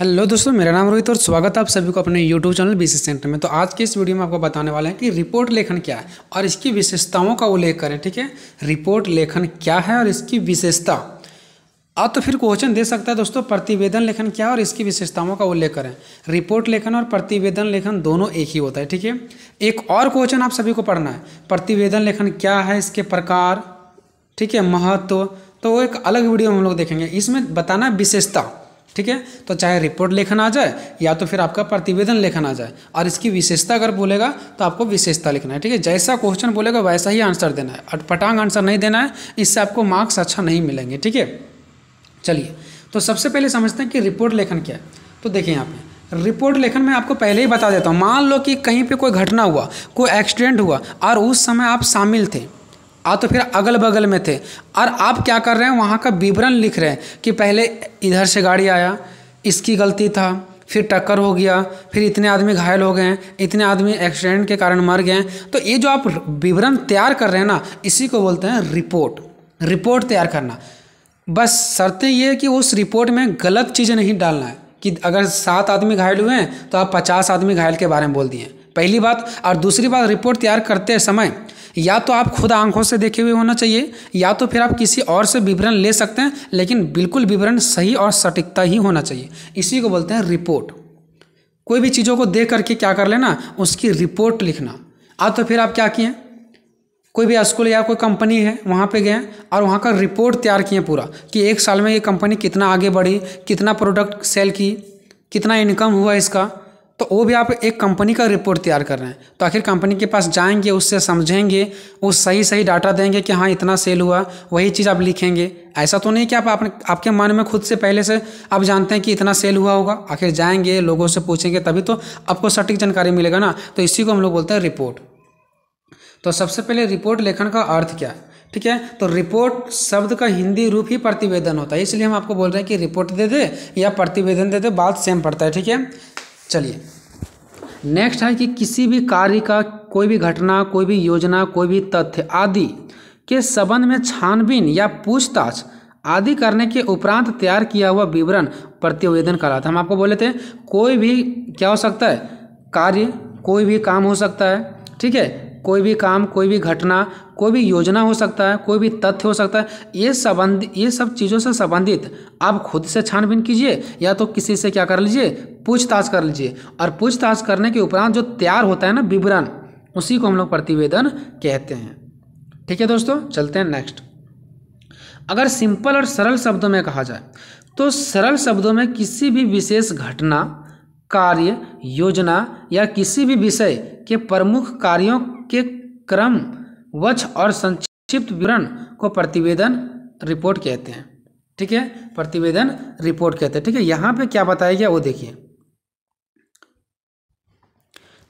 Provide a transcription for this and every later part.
hello दोस्तों मेरा नाम रोहित और स्वागत है आप सभी को अपने यूट्यूब चैनल सी सेंटर में तो आज के इस वीडियो में आपको बताने वाले हैं कि रिपोर्ट लेखन क्या है और इसकी विशेषताओं का उल्लेख करें ठीक है रिपोर्ट लेखन क्या है और इसकी विशेषता अब तो फिर क्वेश्चन दे सकता है दोस्तों प्रतिवेदन लेखन क्या है और इसकी विशेषताओं का उल्लेख करें रिपोर्ट लेखन और प्रतिवेदन लेखन दोनों एक ही होता है ठीक है एक और क्वेश्चन आप सभी को पढ़ना है प्रतिवेदन लेखन क्या है इसके प्रकार ठीक है महत्व तो वो एक अलग वीडियो में हम लोग देखेंगे इसमें बताना विशेषता ठीक है तो चाहे रिपोर्ट लेखन आ जाए या तो फिर आपका प्रतिवेदन लेखन आ जाए और इसकी विशेषता अगर बोलेगा तो आपको विशेषता लिखना है ठीक है जैसा क्वेश्चन बोलेगा वैसा ही आंसर देना है अटपटांग आंसर नहीं देना है इससे आपको मार्क्स अच्छा नहीं मिलेंगे ठीक है चलिए तो सबसे पहले समझते हैं कि रिपोर्ट लेखन क्या है तो देखिए यहाँ पे रिपोर्ट लेखन में आपको पहले ही बता देता हूँ मान लो कि कहीं पे कोई घटना हुआ कोई एक्सीडेंट हुआ और उस समय आप शामिल थे आ तो फिर अगल बगल में थे और आप क्या कर रहे हैं वहाँ का विवरण लिख रहे हैं कि पहले इधर से गाड़ी आया इसकी गलती था फिर टक्कर हो गया फिर इतने आदमी घायल हो गए हैं इतने आदमी एक्सीडेंट के कारण मर गए हैं तो ये जो आप विवरण तैयार कर रहे हैं ना इसी को बोलते हैं रिपोर्ट रिपोर्ट तैयार करना बस शर्तें ये है कि उस रिपोर्ट में गलत चीज़ें नहीं डालना है कि अगर सात आदमी घायल हुए हैं तो आप पचास आदमी घायल के बारे में बोल दिए पहली बात और दूसरी बात रिपोर्ट तैयार करते समय या तो आप खुद आंखों से देखे हुए होना चाहिए या तो फिर आप किसी और से विवरण ले सकते हैं लेकिन बिल्कुल विवरण सही और सटीकता ही होना चाहिए इसी को बोलते हैं रिपोर्ट कोई भी चीज़ों को देख करके क्या कर लेना उसकी रिपोर्ट लिखना आ तो फिर आप क्या किए कोई भी स्कूल या कोई कंपनी है वहाँ पे गए और वहाँ का रिपोर्ट तैयार किए पूरा कि एक साल में ये कंपनी कितना आगे बढ़ी कितना प्रोडक्ट सेल की कितना इनकम हुआ इसका तो वो भी आप एक कंपनी का रिपोर्ट तैयार कर रहे हैं तो आखिर कंपनी के पास जाएंगे उससे समझेंगे वो सही सही डाटा देंगे कि हाँ इतना सेल हुआ वही चीज़ आप लिखेंगे ऐसा तो नहीं कि आप आपने आपके मन में खुद से पहले से आप जानते हैं कि इतना सेल हुआ होगा आखिर जाएंगे लोगों से पूछेंगे तभी तो आपको सटीक जानकारी मिलेगा ना तो इसी को हम लोग बोलते हैं रिपोर्ट तो सबसे पहले रिपोर्ट लेखन का अर्थ क्या है ठीक है तो रिपोर्ट शब्द का हिंदी रूप ही प्रतिवेदन होता है इसलिए हम आपको बोल रहे हैं कि रिपोर्ट दे दे या प्रतिवेदन दे दे बात सेम पड़ता है ठीक है चलिए नेक्स्ट है कि किसी भी कार्य का कोई भी घटना कोई भी योजना कोई भी तथ्य आदि के संबंध में छानबीन या पूछताछ आदि करने के उपरांत तैयार किया हुआ विवरण प्रतिवेदन कराता हम आपको बोले थे कोई भी क्या हो सकता है कार्य कोई भी काम हो सकता है ठीक है कोई भी काम कोई भी घटना कोई भी योजना हो सकता है कोई भी तथ्य हो सकता है ये संबंध ये सब चीज़ों से संबंधित आप खुद से छानबीन कीजिए या तो किसी से क्या कर लीजिए पूछताछ कर लीजिए और पूछताछ करने के उपरांत जो तैयार होता है ना विवरण उसी को हम लोग प्रतिवेदन कहते हैं ठीक है दोस्तों चलते हैं नेक्स्ट अगर सिंपल और सरल शब्दों में कहा जाए तो सरल शब्दों में किसी भी विशेष घटना कार्य योजना या किसी भी विषय के प्रमुख कार्यों के क्रम वच्छ और संक्षिप्त विवरण को प्रतिवेदन रिपोर्ट कहते हैं ठीक है प्रतिवेदन रिपोर्ट कहते हैं ठीक है यहाँ पे क्या बताया गया वो देखिए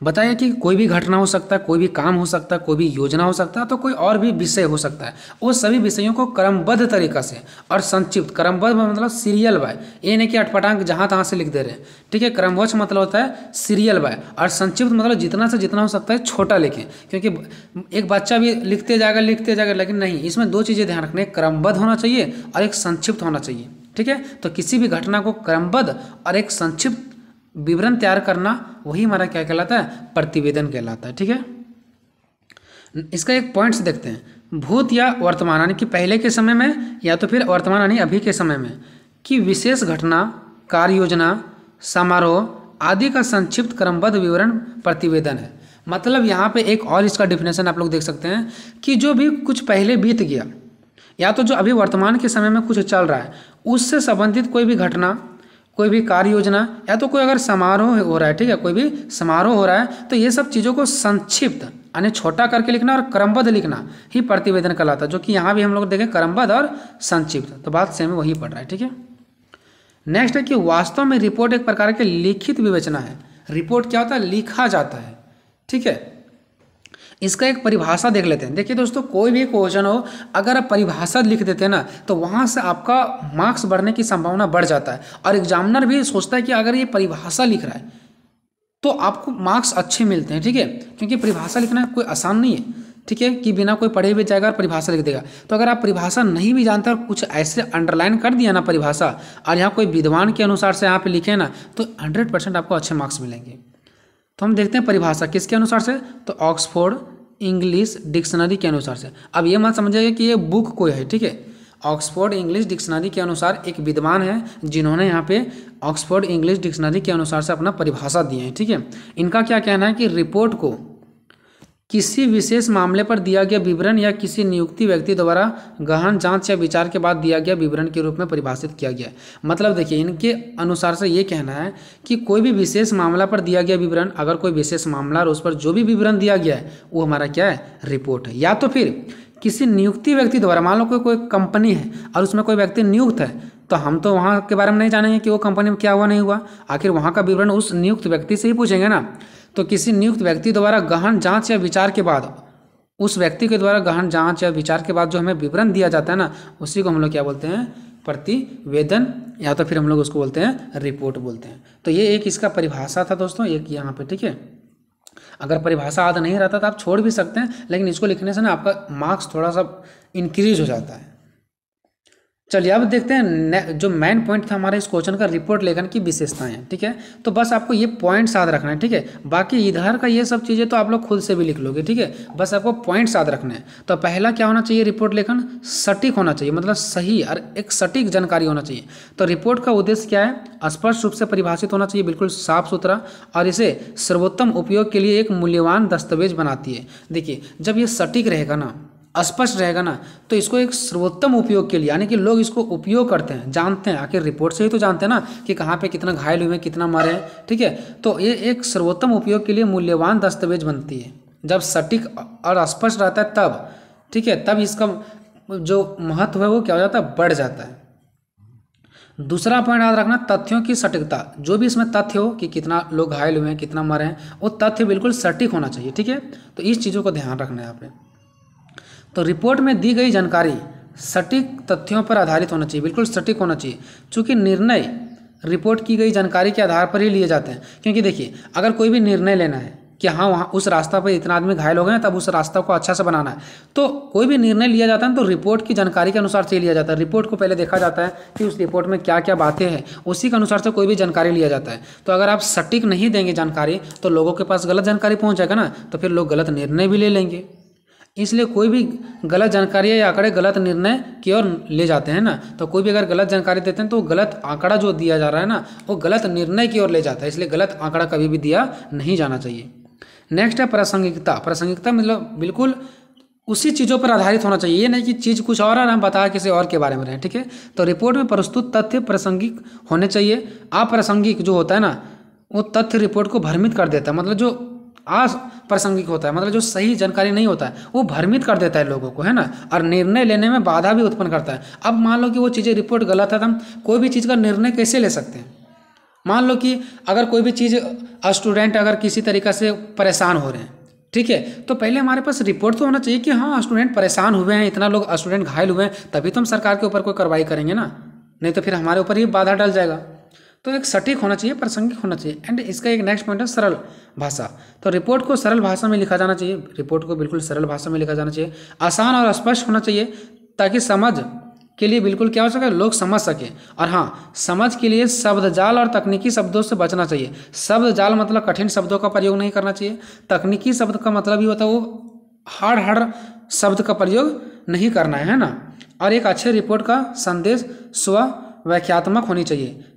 बताया कि कोई भी घटना हो सकता है कोई भी काम हो सकता है कोई भी योजना हो सकता है तो कोई और भी विषय हो सकता है वो सभी विषयों को क्रमबद्ध तरीका से और संक्षिप्त क्रमबद्ध मतलब सीरियल बाय ये नहीं कि अटपटांक जहाँ तहाँ से लिख दे रहे हैं ठीक है क्रमवश मतलब होता है सीरियल बाय और संक्षिप्त मतलब जितना से जितना हो सकता है छोटा लिखें क्योंकि एक बच्चा भी लिखते जाएगा लिखते जाएगा लेकिन नहीं इसमें दो चीज़ें ध्यान रखने क्रमबद्ध होना चाहिए और एक संक्षिप्त होना चाहिए ठीक है तो किसी भी घटना को क्रमबद्ध और एक संक्षिप्त विवरण तैयार करना वही हमारा क्या कहलाता है प्रतिवेदन कहलाता है ठीक है इसका एक पॉइंट्स देखते हैं भूत या वर्तमान यानी कि पहले के समय में या तो फिर वर्तमान यानी अभी के समय में कि विशेष घटना कार्य योजना समारोह आदि का संक्षिप्त क्रमबद्ध विवरण प्रतिवेदन है मतलब यहाँ पे एक और इसका डिफिनेशन आप लोग देख सकते हैं कि जो भी कुछ पहले बीत गया या तो जो अभी वर्तमान के समय में कुछ चल रहा है उससे संबंधित कोई भी घटना कोई भी कार्य योजना या तो कोई अगर समारोह हो रहा है ठीक है कोई भी समारोह हो रहा है तो ये सब चीज़ों को संक्षिप्त यानी छोटा करके लिखना और क्रमबद्ध लिखना ही प्रतिवेदन कहलाता है जो कि यहाँ भी हम लोग देखें क्रमबद्ध और संक्षिप्त तो बात सेम वही पढ़ रहा है ठीक है नेक्स्ट है कि वास्तव में रिपोर्ट एक प्रकार के लिखित विवेचना है रिपोर्ट क्या होता है लिखा जाता है ठीक है इसका एक परिभाषा देख लेते हैं देखिए दोस्तों कोई भी क्वेश्चन हो अगर आप परिभाषा लिख देते हैं ना तो वहाँ से आपका मार्क्स बढ़ने की संभावना बढ़ जाता है और एग्जामिनर भी सोचता है कि अगर ये परिभाषा लिख रहा है तो आपको मार्क्स अच्छे मिलते हैं ठीक है क्योंकि परिभाषा लिखना कोई आसान नहीं है ठीक है कि बिना कोई पढ़े हुए जाएगा और परिभाषा लिख देगा तो अगर आप परिभाषा नहीं भी जानते और कुछ ऐसे अंडरलाइन कर दिया ना परिभाषा और यहाँ कोई विद्वान के अनुसार से यहाँ पे लिखे ना तो हंड्रेड परसेंट आपको अच्छे मार्क्स मिलेंगे तो हम देखते हैं परिभाषा किसके अनुसार से तो ऑक्सफोर्ड इंग्लिश डिक्शनरी के अनुसार से अब ये मत समझिएगा कि ये बुक कोई है ठीक है ऑक्सफोर्ड इंग्लिश डिक्शनरी के अनुसार एक विद्वान है जिन्होंने यहाँ पे ऑक्सफोर्ड इंग्लिश डिक्शनरी के अनुसार से अपना परिभाषा दिए हैं ठीक है इनका क्या कहना है कि रिपोर्ट को किसी विशेष मामले पर दिया गया विवरण या किसी नियुक्ति व्यक्ति द्वारा गहन जांच या विचार के बाद दिया गया विवरण के रूप में परिभाषित किया गया मतलब देखिए इनके अनुसार से ये कहना है कि कोई भी विशेष मामला पर दिया गया विवरण अगर कोई विशेष मामला और उस पर जो भी विवरण दिया गया है वो हमारा क्या है रिपोर्ट है या तो फिर किसी नियुक्ति व्यक्ति द्वारा मान लो कोई कोई कंपनी है और उसमें कोई व्यक्ति नियुक्त है तो हम तो वहाँ के बारे में नहीं जानेंगे कि वो कंपनी में क्या हुआ नहीं हुआ आखिर वहाँ का विवरण उस नियुक्त व्यक्ति से ही पूछेंगे ना तो किसी नियुक्त व्यक्ति द्वारा गहन जांच या विचार के बाद उस व्यक्ति के द्वारा गहन जांच या विचार के बाद जो हमें विवरण दिया जाता है ना उसी को हम लोग क्या बोलते हैं प्रतिवेदन या तो फिर हम लोग उसको बोलते हैं रिपोर्ट बोलते हैं तो ये एक इसका परिभाषा था दोस्तों एक यहाँ पे ठीक है अगर परिभाषा आदि नहीं रहता तो आप छोड़ भी सकते हैं लेकिन इसको लिखने से ना आपका मार्क्स थोड़ा सा इंक्रीज हो जाता है चलिए अब देखते हैं जो मेन पॉइंट था हमारे इस क्वेश्चन का रिपोर्ट लेखन की विशेषताएं ठीक है तो बस आपको ये पॉइंट्स याद रखना है ठीक है बाकी इधर का ये सब चीज़ें तो आप लोग खुद से भी लिख लोगे ठीक है बस आपको पॉइंट्स याद रखना है तो पहला क्या होना चाहिए रिपोर्ट लेखन सटीक होना चाहिए मतलब सही और एक सटीक जानकारी होना चाहिए तो रिपोर्ट का उद्देश्य क्या है स्पष्ट रूप से परिभाषित होना चाहिए बिल्कुल साफ सुथरा और इसे सर्वोत्तम उपयोग के लिए एक मूल्यवान दस्तावेज बनाती है देखिए जब ये सटीक रहेगा ना स्पष्ट रहेगा ना तो इसको एक सर्वोत्तम उपयोग के लिए यानी कि लोग इसको उपयोग करते हैं जानते हैं आखिर रिपोर्ट से ही तो जानते हैं ना कि कहाँ पे कितना घायल हुए हैं कितना मरे हैं ठीक है तो ये एक सर्वोत्तम उपयोग के लिए मूल्यवान दस्तावेज बनती है जब सटीक और स्पष्ट रहता है तब ठीक है तब इसका जो महत्व है वो क्या हो जाता है बढ़ जाता है दूसरा पॉइंट याद रखना तथ्यों की सटीकता जो भी इसमें तथ्य हो कि कितना लोग घायल हुए हैं कितना मरे हैं वो तथ्य बिल्कुल सटीक होना चाहिए ठीक है तो इस चीज़ों को ध्यान रखना है आपने तो रिपोर्ट में दी गई जानकारी सटीक तथ्यों पर आधारित होना चाहिए बिल्कुल सटीक होना चाहिए चूँकि निर्णय रिपोर्ट की गई जानकारी के आधार पर ही लिए जाते हैं क्योंकि देखिए अगर कोई भी निर्णय लेना है कि हाँ वहाँ उस रास्ता पर इतना आदमी घायल हो गए तब उस रास्ता को अच्छा से बनाना है तो कोई भी निर्णय लिया जाता है तो रिपोर्ट की जानकारी के अनुसार से लिया जाता है रिपोर्ट को पहले देखा जाता है कि उस रिपोर्ट में क्या क्या बातें हैं उसी के अनुसार से कोई भी जानकारी लिया जाता है तो अगर आप सटीक नहीं देंगे जानकारी तो लोगों के पास गलत जानकारी पहुँच जाएगा ना तो फिर लोग गलत निर्णय भी ले लेंगे इसलिए कोई भी गलत जानकारी या आंकड़े गलत निर्णय की ओर ले जाते हैं ना तो कोई भी अगर गलत जानकारी देते हैं तो गलत आंकड़ा जो दिया जा रहा है ना वो गलत निर्णय की ओर ले जाता है इसलिए गलत आंकड़ा कभी भी दिया नहीं जाना चाहिए नेक्स्ट है प्रासंगिकता प्रासंगिकता मतलब बिल्कुल उसी चीज़ों पर आधारित होना चाहिए ये नहीं कि चीज़ कुछ और हम बता किसी और के बारे में रहें ठीक है तो रिपोर्ट में प्रस्तुत तथ्य प्रासंगिक होने चाहिए अप्रासंगिक जो होता है ना वो तथ्य रिपोर्ट को भ्रमित कर देता है मतलब जो आप्रासंगिक होता है मतलब जो सही जानकारी नहीं होता है वो भ्रमित कर देता है लोगों को है ना और निर्णय लेने में बाधा भी उत्पन्न करता है अब मान लो कि वो चीज़ें रिपोर्ट गलत है तो हम कोई भी चीज़ का निर्णय कैसे ले सकते हैं मान लो कि अगर कोई भी चीज़ स्टूडेंट अगर किसी तरीक़े से परेशान हो रहे हैं ठीक है तो पहले हमारे पास रिपोर्ट तो होना चाहिए कि हाँ स्टूडेंट परेशान हुए हैं इतना लोग स्टूडेंट घायल हुए हैं तभी तो हम सरकार के ऊपर कोई कार्रवाई करेंगे ना नहीं तो फिर हमारे ऊपर ही बाधा डाल जाएगा तो एक सटीक होना चाहिए प्रासंगिक होना चाहिए एंड इसका एक नेक्स्ट पॉइंट है सरल भाषा तो रिपोर्ट को सरल भाषा में लिखा जाना चाहिए रिपोर्ट को बिल्कुल सरल भाषा में लिखा जाना चाहिए आसान और स्पष्ट होना चाहिए ताकि समझ के लिए बिल्कुल क्या हो सके लोग समझ सके और हाँ समझ के लिए शब्द जाल और तकनीकी शब्दों से बचना चाहिए शब्द जाल मतलब कठिन शब्दों का प्रयोग नहीं करना चाहिए तकनीकी शब्द का मतलब ये होता है वो हर हर शब्द का प्रयोग नहीं करना है ना और एक अच्छे रिपोर्ट का संदेश स्व व्याख्यात्मक होनी चाहिए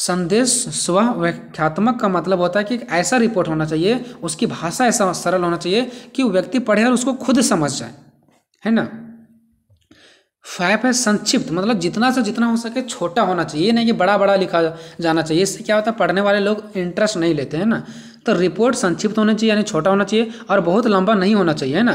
संदेश स्व व्याख्यात्मक का मतलब होता है कि एक ऐसा रिपोर्ट होना चाहिए उसकी भाषा ऐसा सरल होना चाहिए कि व्यक्ति पढ़े और उसको खुद समझ जाए है ना फाइव है संक्षिप्त मतलब जितना से जितना हो सके छोटा होना चाहिए नहीं कि बड़ा बड़ा लिखा जाना चाहिए इससे क्या होता है पढ़ने वाले लोग इंटरेस्ट नहीं लेते हैं ना तो रिपोर्ट संक्षिप्त होना चाहिए यानी छोटा होना चाहिए और बहुत लंबा नहीं होना चाहिए है ना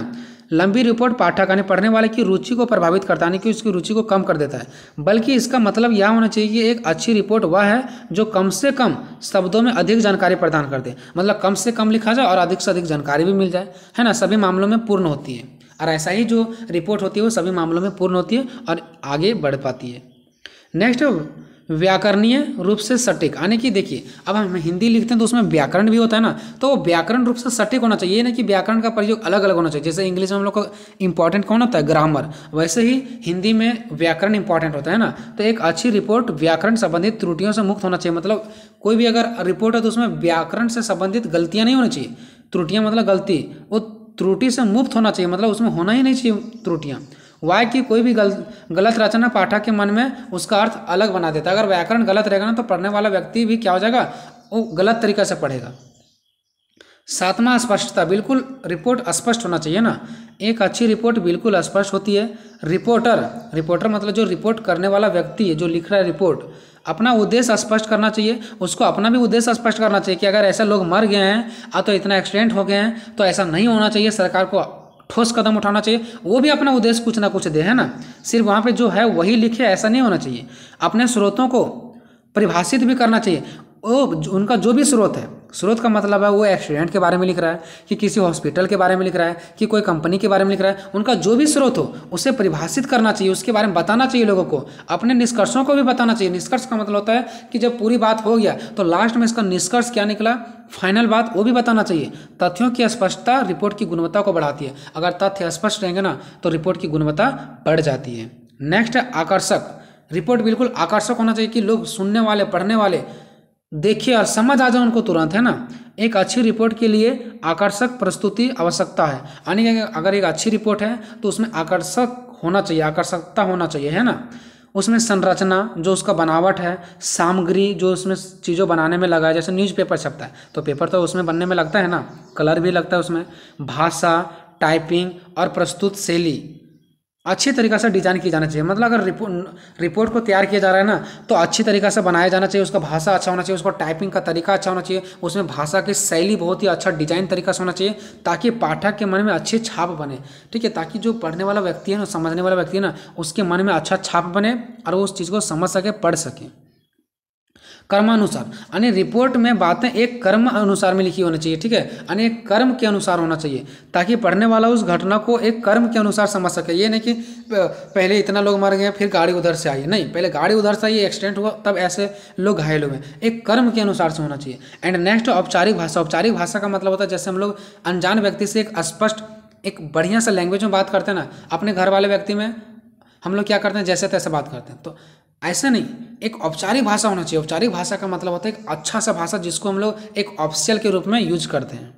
लंबी रिपोर्ट पाठक यानी पढ़ने वाले की रुचि को प्रभावित करता है यानी कि उसकी रुचि को कम कर देता है बल्कि इसका मतलब यह होना चाहिए कि एक अच्छी रिपोर्ट वह है जो कम से कम शब्दों में अधिक जानकारी प्रदान कर दे मतलब कम से कम लिखा जाए और अधिक से अधिक जानकारी भी मिल जाए है ना सभी मामलों में पूर्ण होती है और ऐसा ही जो रिपोर्ट होती है वो सभी मामलों में पूर्ण होती है और आगे बढ़ पाती है नेक्स्ट व्याकरणीय रूप से सटीक यानी कि देखिए अब हम हिंदी लिखते हैं तो उसमें व्याकरण भी होता है ना तो व्याकरण रूप से सटीक होना चाहिए ना कि व्याकरण का प्रयोग अलग अलग होना चाहिए जैसे इंग्लिश में हम लोग को इंपॉर्टेंट कौन होता है ग्रामर वैसे ही हिंदी में व्याकरण इंपॉर्टेंट होता है ना तो एक अच्छी रिपोर्ट व्याकरण संबंधित त्रुटियों से मुक्त होना चाहिए मतलब कोई भी अगर रिपोर्ट है तो उसमें व्याकरण से संबंधित गलतियाँ नहीं होनी चाहिए त्रुटियाँ मतलब गलती वो त्रुटि से मुक्त होना चाहिए मतलब उसमें होना ही नहीं चाहिए त्रुटियाँ वाक्य की कोई भी गल, गलत रचना पाठक के मन में उसका अर्थ अलग बना देता है अगर व्याकरण गलत रहेगा ना तो पढ़ने वाला व्यक्ति भी क्या हो जाएगा वो गलत तरीक़े से पढ़ेगा सातवां स्पष्टता बिल्कुल रिपोर्ट स्पष्ट होना चाहिए ना एक अच्छी रिपोर्ट बिल्कुल स्पष्ट होती है रिपोर्टर रिपोर्टर मतलब जो रिपोर्ट करने वाला व्यक्ति है जो लिख रहा है रिपोर्ट अपना उद्देश्य स्पष्ट करना चाहिए उसको अपना भी उद्देश्य स्पष्ट करना चाहिए कि अगर ऐसे लोग मर गए हैं या तो इतना एक्सीडेंट हो गए हैं तो ऐसा नहीं होना चाहिए सरकार को ठोस कदम उठाना चाहिए वो भी अपना उद्देश्य कुछ ना कुछ दे है ना सिर्फ वहाँ पे जो है वही लिखे ऐसा नहीं होना चाहिए अपने स्रोतों को परिभाषित भी करना चाहिए वो उनका जो भी स्रोत है स्रोत का मतलब है वो एक्सीडेंट के बारे में लिख रहा है कि किसी हॉस्पिटल के बारे में लिख रहा है कि कोई कंपनी के बारे में लिख रहा है उनका जो भी स्रोत हो उसे परिभाषित करना चाहिए उसके बारे में बताना चाहिए लोगों को अपने निष्कर्षों को भी बताना चाहिए निष्कर्ष का मतलब होता है कि जब पूरी बात हो गया तो लास्ट में इसका निष्कर्ष क्या निकला फाइनल बात वो भी बताना चाहिए तथ्यों की स्पष्टता रिपोर्ट की गुणवत्ता को बढ़ाती है अगर तथ्य स्पष्ट रहेंगे ना तो रिपोर्ट की गुणवत्ता बढ़ जाती है नेक्स्ट आकर्षक रिपोर्ट बिल्कुल आकर्षक होना चाहिए कि लोग सुनने वाले पढ़ने वाले देखिए और समझ आ जाए उनको तुरंत है ना एक अच्छी रिपोर्ट के लिए आकर्षक प्रस्तुति आवश्यकता है यानी कि अगर एक अच्छी रिपोर्ट है तो उसमें आकर्षक होना चाहिए आकर्षकता होना चाहिए है ना उसमें संरचना जो उसका बनावट है सामग्री जो उसमें चीज़ों बनाने में लगा है जैसे न्यूज़पेपर छपता है तो पेपर तो उसमें बनने में लगता है ना कलर भी लगता है उसमें भाषा टाइपिंग और प्रस्तुत शैली अच्छी तरीके से डिजाइन किया जाना चाहिए मतलब अगर रिपोर्ट रिपोर्ट को तैयार किया जा रहा है ना तो अच्छी तरीके से बनाया जाना चाहिए उसका भाषा अच्छा होना चाहिए उसका टाइपिंग का तरीका अच्छा होना चाहिए उसमें भाषा की शैली बहुत ही अच्छा डिजाइन तरीका से होना चाहिए ताकि पाठक के मन में अच्छी छाप बने ठीक है ताकि जो पढ़ने वाला व्यक्ति है ना समझने वाला व्यक्ति है ना उसके मन में अच्छा छाप बने और वो उस चीज़ को समझ सके पढ़ सके कर्मानुसार यानी रिपोर्ट में बातें एक कर्म अनुसार में लिखी होनी चाहिए ठीक है यानी एक कर्म के अनुसार होना चाहिए ताकि पढ़ने वाला उस घटना को एक कर्म के अनुसार समझ सके ये नहीं कि पहले इतना लोग मर गए फिर गाड़ी उधर से आई नहीं पहले गाड़ी उधर से आई एक्सीडेंट हुआ तब ऐसे लोग घायल हुए एक कर्म के अनुसार से होना चाहिए एंड नेक्स्ट औपचारिक भाषा औपचारिक भाषा का मतलब होता है जैसे हम लोग अनजान व्यक्ति से एक स्पष्ट एक बढ़िया सा लैंग्वेज में बात करते हैं ना अपने घर वाले व्यक्ति में हम लोग क्या करते हैं जैसे तैसे बात करते हैं तो ऐसा नहीं एक औपचारिक भाषा होना चाहिए औपचारिक भाषा का मतलब होता है एक अच्छा सा भाषा जिसको हम लोग एक ऑफिशियल के रूप में यूज करते हैं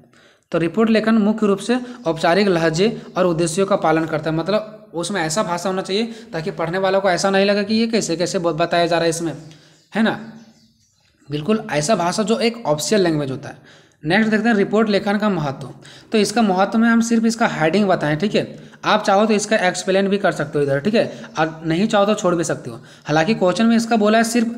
तो रिपोर्ट लेखन मुख्य रूप से औपचारिक लहजे और उद्देश्यों का पालन करता है मतलब उसमें ऐसा भाषा होना चाहिए ताकि पढ़ने वालों को ऐसा नहीं लगे कि ये कैसे कैसे बताया जा रहा है इसमें है ना बिल्कुल ऐसा भाषा जो एक ऑफिशियल लैंग्वेज होता है नेक्स्ट देखते हैं रिपोर्ट लेखन का महत्व तो इसका महत्व में हम सिर्फ इसका हेडिंग बताएं ठीक है आप चाहो तो इसका एक्सप्लेन भी कर सकते हो इधर ठीक है और नहीं चाहो तो छोड़ भी सकते हो हालांकि क्वेश्चन में इसका बोला है सिर्फ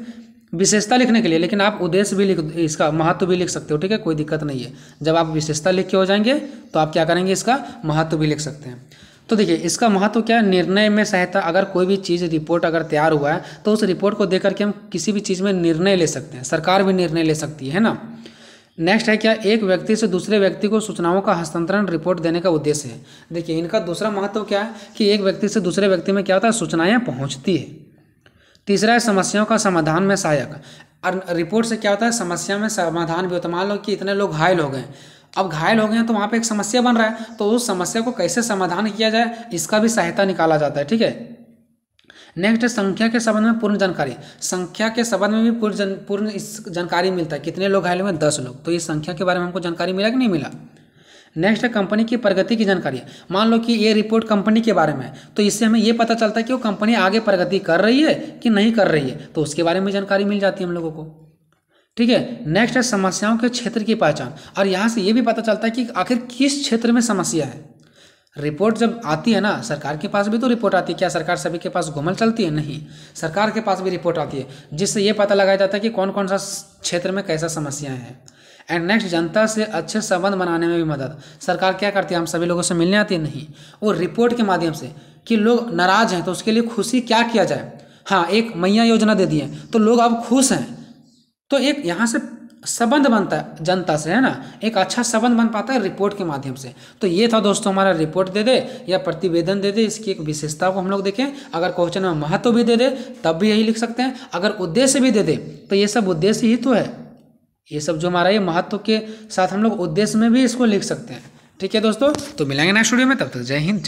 विशेषता लिखने के लिए लेकिन आप उद्देश्य भी लिख इसका महत्व भी लिख सकते हो ठीक है कोई दिक्कत नहीं है जब आप विशेषता लिख के हो जाएंगे तो आप क्या करेंगे इसका महत्व भी लिख सकते हैं तो देखिए इसका महत्व क्या है निर्णय में सहायता अगर कोई भी चीज़ रिपोर्ट अगर तैयार हुआ है तो उस रिपोर्ट को देख करके हम किसी भी चीज़ में निर्णय ले सकते हैं सरकार भी निर्णय ले सकती है ना नेक्स्ट है क्या एक व्यक्ति से दूसरे व्यक्ति को सूचनाओं का हस्तांतरण रिपोर्ट देने का उद्देश्य है देखिए इनका दूसरा महत्व क्या है कि एक व्यक्ति से दूसरे व्यक्ति में क्या होता है सूचनाएं पहुंचती है तीसरा है समस्याओं का समाधान में सहायक और रिपोर्ट से क्या होता है समस्या में समाधान भी होता मान लो कि इतने लोग घायल हो गए अब घायल हो गए हैं तो वहाँ पर एक समस्या बन रहा है तो उस समस्या को कैसे समाधान किया जाए इसका भी सहायता निकाला जाता है ठीक है नेक्स्ट संख्या के संबंध में पूर्ण जानकारी संख्या के संबंध में भी पूर्ण जन, पूर्ण इस जानकारी मिलता है कितने लोग घायल हुए दस लोग तो ये संख्या के बारे में हमको जानकारी मिला कि नहीं मिला नेक्स्ट है कंपनी की प्रगति की जानकारी मान लो कि ये रिपोर्ट कंपनी के बारे में है तो इससे हमें ये पता चलता है कि वो कंपनी आगे प्रगति कर रही है कि नहीं कर रही है तो उसके बारे में जानकारी मिल जाती है हम लोगों को ठीक है नेक्स्ट है समस्याओं के क्षेत्र की पहचान और यहाँ से ये भी पता चलता है कि आखिर किस क्षेत्र में समस्या है रिपोर्ट जब आती है ना सरकार के पास भी तो रिपोर्ट आती है क्या सरकार सभी के पास घुमल चलती है नहीं सरकार के पास भी रिपोर्ट आती है जिससे ये पता लगाया जाता है कि कौन कौन सा क्षेत्र में कैसा समस्याएं हैं एंड नेक्स्ट जनता से अच्छे संबंध बनाने में भी मदद सरकार क्या करती है हम सभी लोगों से मिलने आती है नहीं वो रिपोर्ट के माध्यम से कि लोग नाराज़ हैं तो उसके लिए खुशी क्या किया जाए हाँ एक मैया योजना दे दी है तो लोग अब खुश हैं तो एक यहाँ से संबंध बनता है जनता से है ना एक अच्छा संबंध बन पाता है रिपोर्ट के माध्यम से तो ये था दोस्तों हमारा रिपोर्ट दे दे या प्रतिवेदन दे दे इसकी एक विशेषता को हम लोग देखें अगर क्वेश्चन में महत्व भी दे दे तब भी यही लिख सकते हैं अगर उद्देश्य भी दे दे तो ये सब उद्देश्य ही तो है ये सब जो हमारा ये महत्व के साथ हम लोग उद्देश्य में भी इसको लिख सकते हैं ठीक है दोस्तों तो मिलेंगे नेक्स्ट वीडियो में तब तक जय हिंद